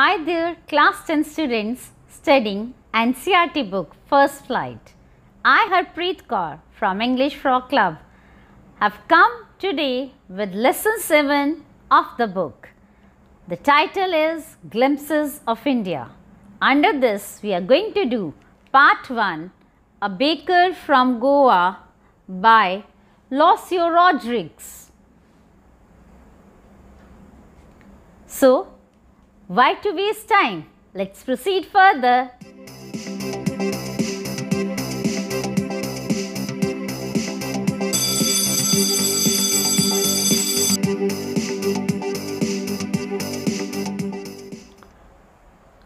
Hi there class 10 students studying NCRT book first flight. I Harpreet Kaur from English Frog Club have come today with lesson 7 of the book. The title is Glimpses of India. Under this we are going to do part 1 A Baker from Goa by Losio Rodriguez. So why to waste time? Let's proceed further.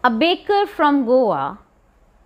A baker from Goa.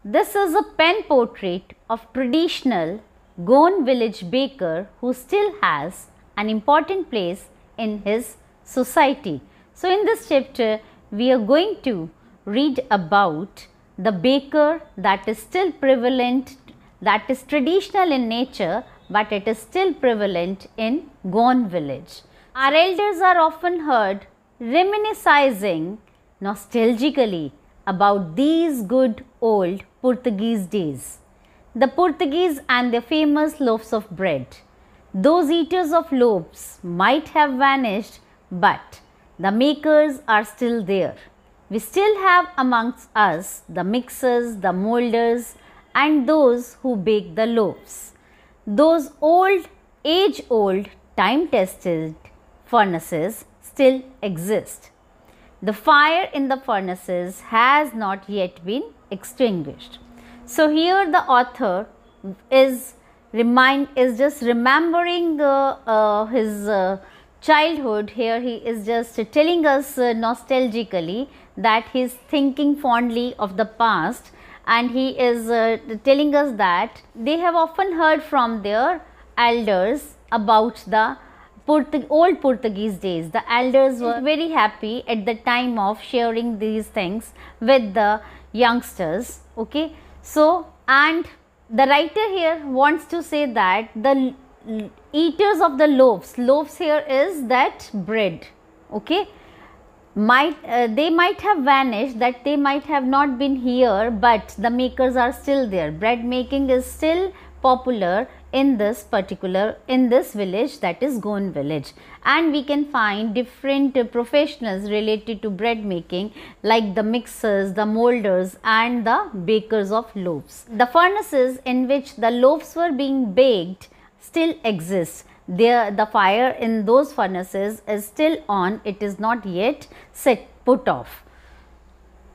This is a pen portrait of traditional Goan village baker who still has an important place in his society. So, in this chapter, we are going to read about the baker that is still prevalent that is traditional in nature but it is still prevalent in Gone village. Our elders are often heard reminiscing nostalgically about these good old Portuguese days. The Portuguese and their famous loaves of bread. Those eaters of loaves might have vanished but the makers are still there. We still have amongst us the mixers, the molders and those who bake the loaves. Those old, age-old, time-tested furnaces still exist. The fire in the furnaces has not yet been extinguished. So here the author is remind is just remembering the uh, uh, his uh, childhood here he is just telling us uh, nostalgically that he is thinking fondly of the past and he is uh, telling us that they have often heard from their elders about the old Portuguese days. The elders were very happy at the time of sharing these things with the youngsters. Okay. So, and the writer here wants to say that the eaters of the loaves loaves here is that bread okay might uh, they might have vanished that they might have not been here but the makers are still there bread making is still popular in this particular in this village that is Goan village and we can find different uh, professionals related to bread making like the mixers, the molders and the bakers of loaves. The furnaces in which the loaves were being baked still exists. There, the fire in those furnaces is still on, it is not yet set put off.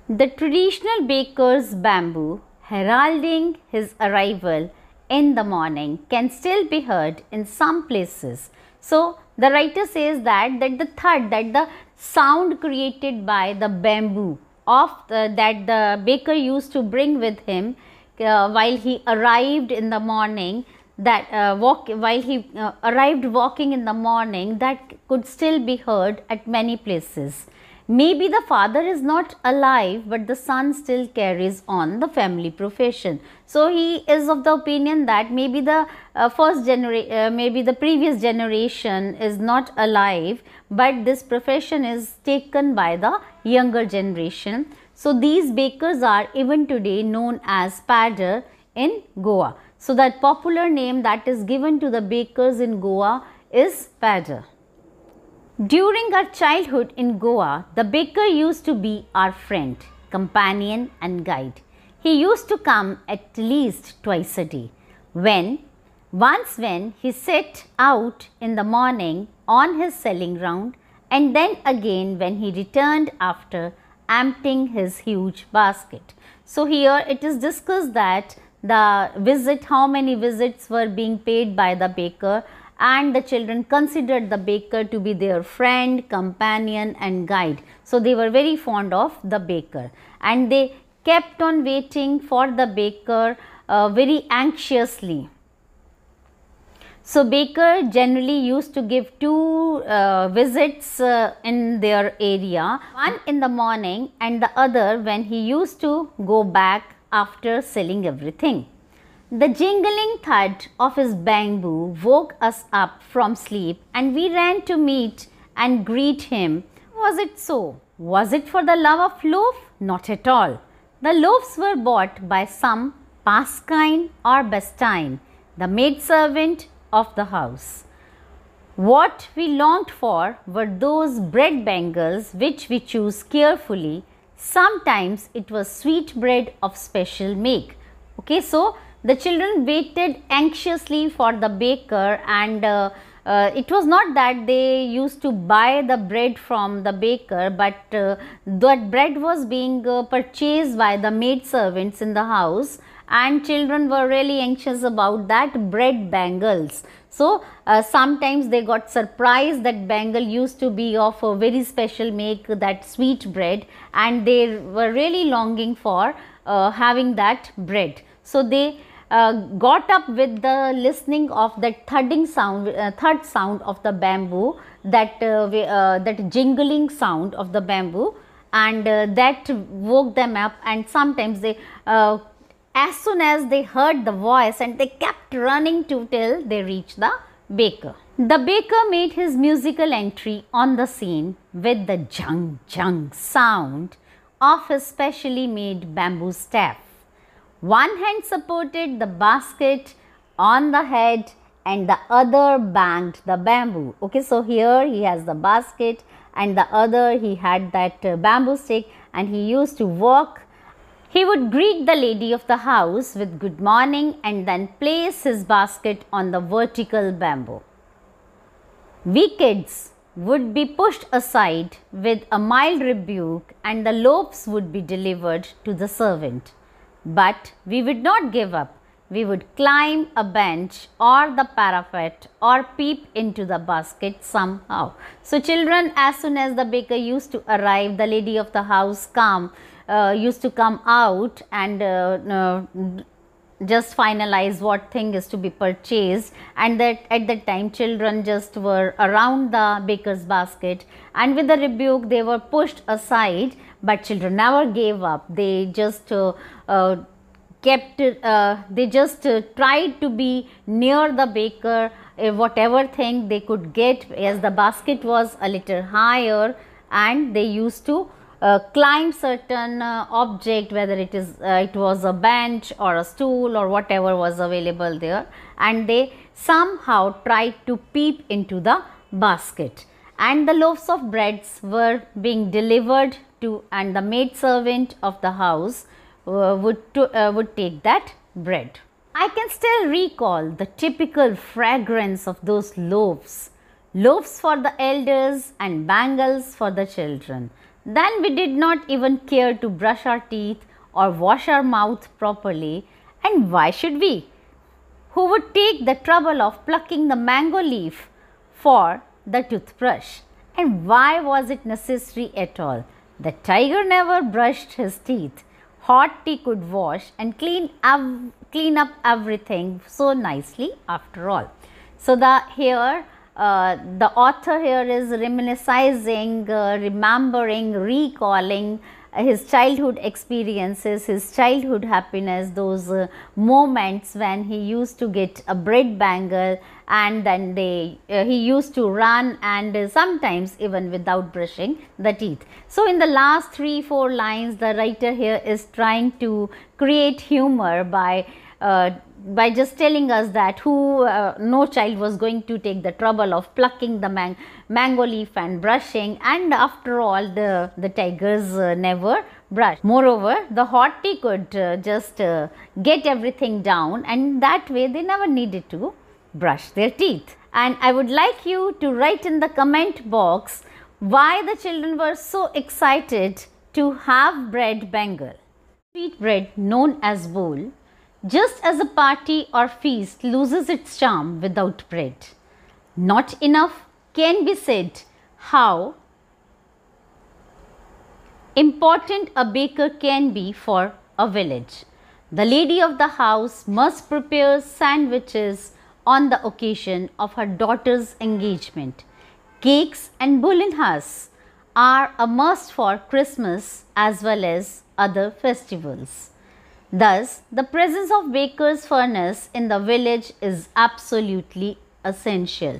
The traditional baker's bamboo heralding his arrival in the morning can still be heard in some places. So, the writer says that, that the thud, that the sound created by the bamboo of the, uh, that the baker used to bring with him uh, while he arrived in the morning that uh, walk while he uh, arrived walking in the morning that could still be heard at many places maybe the father is not alive but the son still carries on the family profession so he is of the opinion that maybe the uh, first generation uh, maybe the previous generation is not alive but this profession is taken by the younger generation so these bakers are even today known as padder in goa so that popular name that is given to the bakers in Goa is Pada. During our childhood in Goa, the baker used to be our friend, companion and guide. He used to come at least twice a day. When once when he set out in the morning on his selling round and then again when he returned after emptying his huge basket. So here it is discussed that the visit, how many visits were being paid by the baker and the children considered the baker to be their friend, companion and guide. So, they were very fond of the baker and they kept on waiting for the baker uh, very anxiously. So, baker generally used to give two uh, visits uh, in their area, one in the morning and the other when he used to go back after selling everything. The jingling thud of his bamboo woke us up from sleep and we ran to meet and greet him. Was it so? Was it for the love of loaf? Not at all. The loaves were bought by some Pasquine or Bastine, the maidservant of the house. What we longed for were those bread bangles which we chose carefully Sometimes it was sweet bread of special make. Okay, so the children waited anxiously for the baker and uh, uh, it was not that they used to buy the bread from the baker, but uh, that bread was being uh, purchased by the maid servants in the house and children were really anxious about that bread bangles. So, uh, sometimes they got surprised that bangle used to be of a very special make that sweet bread and they were really longing for uh, having that bread. So, they uh, got up with the listening of that thudding sound, uh, thud sound of the bamboo, that, uh, uh that jingling sound of the bamboo and uh, that woke them up and sometimes they, uh, as soon as they heard the voice and they kept running to till they reached the baker. The baker made his musical entry on the scene with the jung jung sound of his specially made bamboo staff. One hand supported the basket on the head and the other banged the bamboo. Okay, so here he has the basket and the other he had that uh, bamboo stick and he used to walk. He would greet the lady of the house with good morning and then place his basket on the vertical bamboo. We kids would be pushed aside with a mild rebuke and the loaves would be delivered to the servant. But we would not give up. We would climb a bench or the parapet or peep into the basket somehow. So children, as soon as the baker used to arrive, the lady of the house come, uh, used to come out and uh, uh, just finalize what thing is to be purchased and that at that time children just were around the baker's basket and with the rebuke they were pushed aside but children never gave up they just uh, uh, kept uh, they just tried to be near the baker eh, whatever thing they could get as the basket was a little higher and they used to uh, climb certain uh, object whether it is uh, it was a bench or a stool or whatever was available there and they somehow tried to peep into the basket and the loaves of breads were being delivered to and the maid servant of the house uh, would, to, uh, would take that bread. I can still recall the typical fragrance of those loaves, loaves for the elders and bangles for the children. Then we did not even care to brush our teeth or wash our mouth properly and why should we? Who would take the trouble of plucking the mango leaf for the toothbrush? And why was it necessary at all? The tiger never brushed his teeth. Hot tea could wash and clean, av- clean up everything so nicely after all. So, the here uh, the author here is reminiscing, uh, remembering, recalling uh, his childhood experiences, his childhood happiness, those uh, moments when he used to get a bread bangle and then they uh, he used to run and uh, sometimes even without brushing the teeth. So in the last three four lines the writer here is trying to create humor by uh, by just telling us that who uh, no child was going to take the trouble of plucking the man mango leaf and brushing and after all the the tigers uh, never brush moreover the horty could uh, just uh, get everything down and that way they never needed to brush their teeth and i would like you to write in the comment box why the children were so excited to have bread bangle sweet bread known as bowl just as a party or feast loses its charm without bread, not enough can be said how important a baker can be for a village. The lady of the house must prepare sandwiches on the occasion of her daughter's engagement. Cakes and bulinhas are a must for Christmas as well as other festivals. Thus, the presence of baker's furnace in the village is absolutely essential.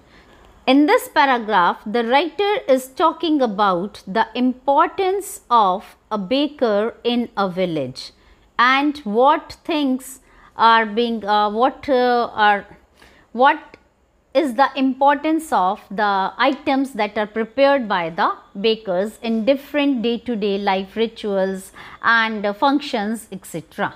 In this paragraph, the writer is talking about the importance of a baker in a village and what things are being uh, what uh, are what is the importance of the items that are prepared by the bakers in different day to day life rituals and uh, functions etc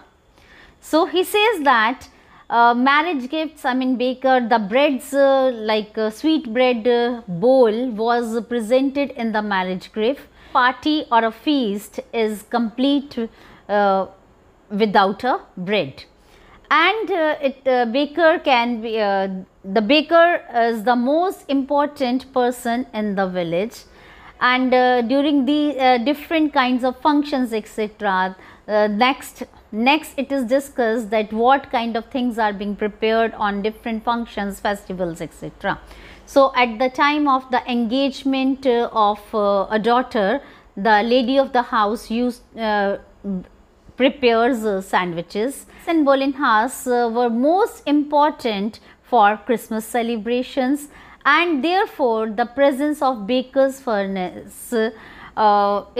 so, he says that uh, marriage gifts, I mean baker, the breads uh, like uh, sweet bread uh, bowl was presented in the marriage gift. Party or a feast is complete uh, without a bread. And uh, it baker can be, the baker is the most important person in the village and during the different kinds of functions etc uh, next next it is discussed that what kind of things are being prepared on different functions festivals etc so at the time of the engagement uh, of uh, a daughter the lady of the house used uh, prepares sandwiches and bolinhas were most important for christmas celebrations and therefore the presence of baker's furnace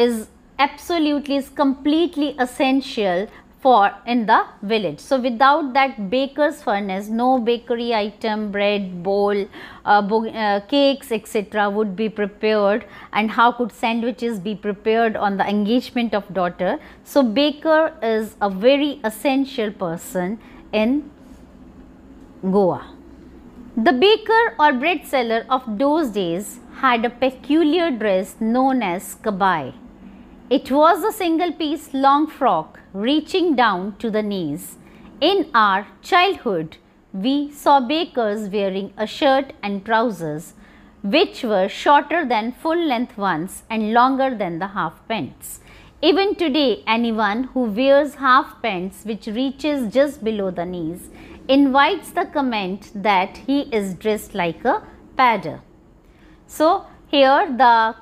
is absolutely is completely essential for in the village. So without that baker's furnace, no bakery item, bread, bowl, uh, uh, cakes, etc. would be prepared and how could sandwiches be prepared on the engagement of daughter. So baker is a very essential person in Goa. The baker or bread seller of those days had a peculiar dress known as kabai it was a single piece long frock reaching down to the knees. In our childhood, we saw bakers wearing a shirt and trousers which were shorter than full length ones and longer than the half pants. Even today, anyone who wears half pants which reaches just below the knees invites the comment that he is dressed like a padder. So, here the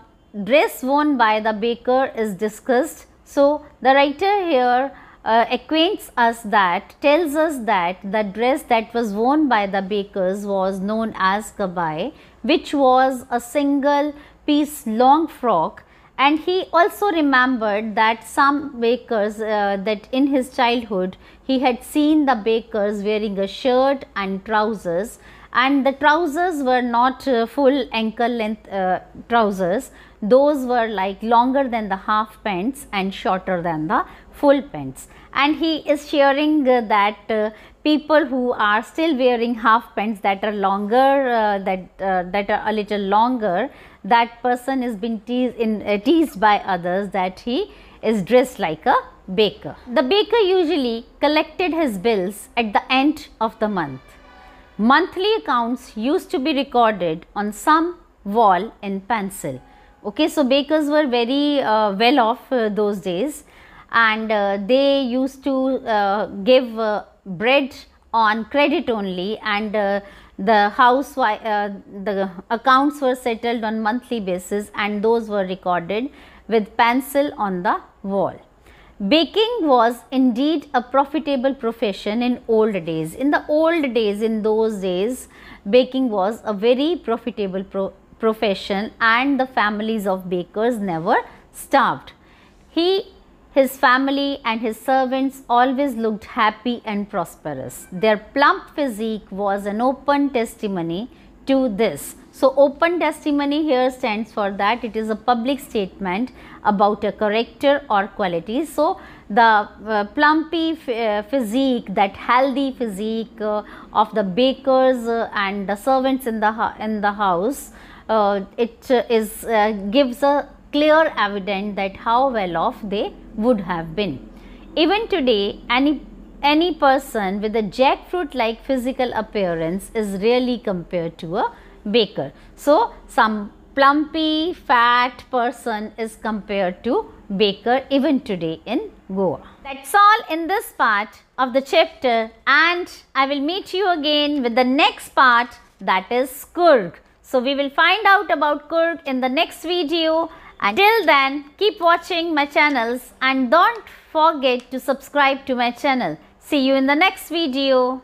dress worn by the baker is discussed. So, the writer here uh, acquaints us that tells us that the dress that was worn by the bakers was known as kabai which was a single piece long frock and he also remembered that some bakers uh, that in his childhood he had seen the bakers wearing a shirt and trousers and the trousers were not uh, full ankle length uh, trousers those were like longer than the half pants and shorter than the full pants and he is sharing uh, that uh, people who are still wearing half pants that are longer uh, that uh, that are a little longer that person is being teased, in, uh, teased by others that he is dressed like a baker the baker usually collected his bills at the end of the month monthly accounts used to be recorded on some wall in pencil Okay, so bakers were very uh, well off uh, those days and uh, they used to uh, give uh, bread on credit only and uh, the house the accounts were settled on monthly basis and those were recorded with pencil on the wall. Baking was indeed a profitable profession in old days. In the old days, in those days, baking was a very profitable pro profession and the families of bakers never starved. He, his family and his servants always looked happy and prosperous. Their plump physique was an open testimony to this. So open testimony here stands for that it is a public statement about a character or quality. So the uh, plumpy uh, physique, that healthy physique uh, of the bakers uh, and the servants in the in the house uh, it uh, is uh, gives a clear evidence that how well off they would have been. Even today, any any person with a jackfruit like physical appearance is rarely compared to a baker. So, some plumpy fat person is compared to baker even today in Goa. That's all in this part of the chapter and I will meet you again with the next part that is Kurg. So we will find out about Kurd in the next video. Until then, keep watching my channels and don't forget to subscribe to my channel. See you in the next video.